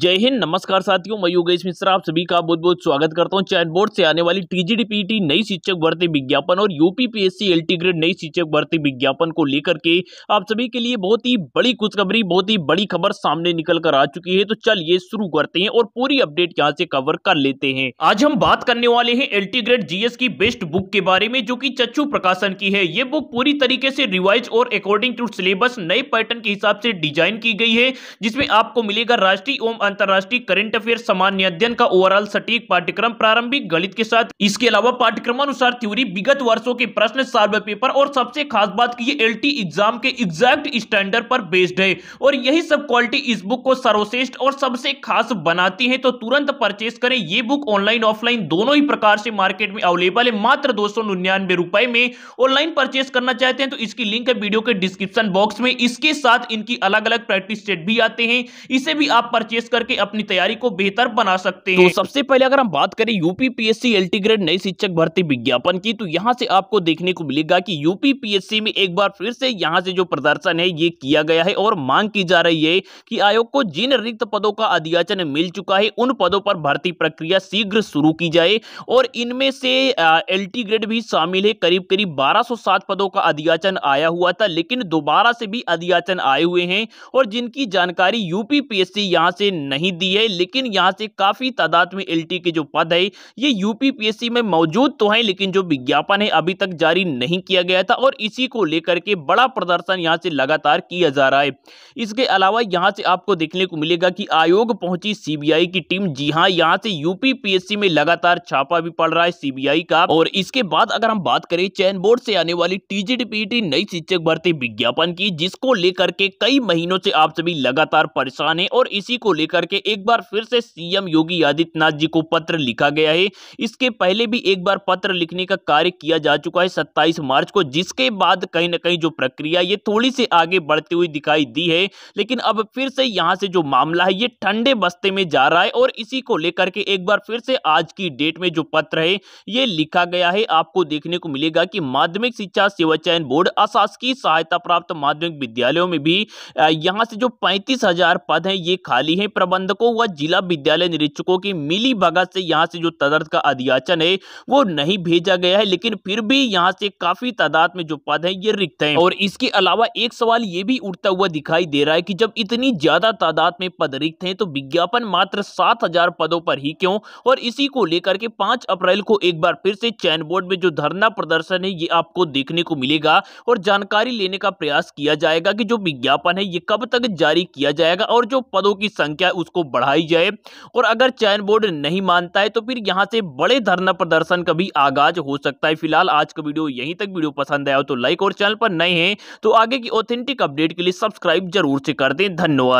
जय हिंद नमस्कार साथियों मैं योगेश मिश्रा आप सभी का बहुत बहुत स्वागत करता हूं चयन बोर्ड से आने वाली टीजीडीपीटी नई शिक्षक भर्ती विज्ञापन और यूपीपीएससी एलटी ग्रेड नई शिक्षक भर्ती विज्ञापन को लेकर के आप सभी के लिए बहुत ही बड़ी खुशखबरी बहुत ही बड़ी खबर सामने निकल कर आ चुकी है तो चलिए शुरू करते हैं और पूरी अपडेट यहाँ से कवर कर लेते हैं आज हम बात करने वाले हैं एल ग्रेड जीएस की बेस्ट बुक के बारे में जो की चच्चू प्रकाशन की है ये बुक पूरी तरीके से रिवाइज और अकॉर्डिंग टू सिलेबस नए पैटर्न के हिसाब से डिजाइन की गई है जिसमें आपको मिलेगा राष्ट्रीय ओम एवं अंतर्राष्ट्रीय करंट अफेयर सामान्य अध्ययन का ओवरऑल सटीक पाठ्यक्रम प्रारंभिक गणित के साथ इसके अलावा पाठ्यक्रम अनुसार थ्योरी विगत वर्षों के प्रश्न सार्व पेपर और सबसे खास बात की एल टी एग्जाम के एग्जैक्ट स्टैंडर्ड पर बेस्ड है और यही सब क्वालिटी इस बुक को सर्वश्रेष्ठ और सबसे खास बनाती है तो तुरंत परचेस करें ये बुक ऑनलाइन ऑफलाइन दोनों ही प्रकार से मार्केट में अवेलेबल है मात्र दो सौ निन्यानवे रुपए में ऑनलाइन परचेस करना चाहते हैं तो इसकी लिंक है वीडियो के डिस्क्रिप्शन बॉक्स में इसके साथ इनकी अलग अलग प्रैक्टिस सेट भी आते हैं इसे भी आप परचेस फेस करके अपनी तैयारी को बेहतर बना सकते तो हैं तो सबसे पहले अगर हम बात करें यूपी पीएससी एलटी ग्रेड नई शिक्षक भर्ती विज्ञापन की तो यहाँ से आपको देखने को मिलेगा की यूपी पीएससी में एक बार फिर से यहाँ से जो प्रदर्शन है ये किया गया है और मांग की जा रही है की आयोग को जिन रिक्त पदों का अधियाचन मिल चुका है उन पदों पर भर्ती प्रक्रिया शीघ्र शुरू की जाए और इनमें से एल ग्रेड भी शामिल है करीब करीब 1207 पदों का अधियाचन आया हुआ था लेकिन दोबारा से भी अधियाचन आए हुए हैं और जिनकी जानकारी यूपीपीएससी यहां से नहीं दी है लेकिन यहाँ से काफ़ी तादाद में एल के जो पद है ये यूपीपीएससी में मौजूद तो है लेकिन जो विज्ञापन है अभी तक जारी नहीं किया गया था और इसी को लेकर के बड़ा प्रदर्शन यहाँ से लगातार किया जा रहा है इसके अलावा यहाँ से आपको देखने को मिलेगा कि आयोग पहुंची सीबीआई की टीम जी हाँ यहाँ से यूपीपीएससी में लगातार छापा भी पड़ रहा है सीबीआई का और इसके बाद अगर हम बात करें चयन बोर्ड से आने वाली टीजीडीपीटी नई शिक्षक भर्ती विज्ञापन की जिसको लेकर के कई महीनों से आप सभी लगातार परेशान है और इसी को लेकर लेकर के एक बार फिर से सीएम योगी आदित्यनाथ जी को पत्र लिखा गया है इसके पहले भी एक बार पत्र लिखने का कार्य किया जा चुका है सत्ताईस मार्च को जिसके बाद कहीं ना कहीं जो प्रक्रिया ये थोड़ी सी आगे बढ़ती हुई दिखाई दी है लेकिन अब फिर से यहाँ से जो मामला है ये ठंडे बस्ते में जा रहा है और इसी को लेकर के एक बार फिर से आज की डेट में जो पत्र है ये लिखा गया है आपको देखने को मिलेगा कि माध्यमिक शिक्षा सेवा चयन बोर्ड अशासकीय सहायता प्राप्त माध्यमिक विद्यालयों में भी यहाँ से जो पैंतीस हजार पद हैं ये खाली हैं प्रबंधकों व जिला विद्यालय निरीक्षकों की मिली भगत से यहाँ से जो तदर्थ का अधियाचन है वो नहीं भेजा गया है लेकिन फिर भी यहाँ से काफी तादाद में जो पद है ये रिक्त है और इसके अलावा एक सवाल ये भी उठता हुआ दिखाई दे रहा है की जब इतनी ज्यादा तादाद में पद रिक्त है तो विज्ञापन मात्र सात पदों पर ही क्यों और इसी को लेकर के पांच अप्रैल को एक बार फिर से चैन बोर्ड में जो धरना प्रदर्शन है ये आपको देखने को मिलेगा और जानकारी लेने का प्रयास किया जाएगा कि जो विज्ञापन है ये कब तक जारी किया जाएगा और जो पदों की संख्या जाए उसको बढ़ाई जाए और अगर चयन बोर्ड नहीं मानता है तो फिर यहाँ से बड़े धरना प्रदर्शन का भी आगाज हो सकता है फिलहाल आज का वीडियो यहीं तक वीडियो पसंद आया तो लाइक और चैनल पर नए हैं तो आगे की ऑथेंटिक अपडेट के लिए सब्सक्राइब जरूर से कर दें धन्यवाद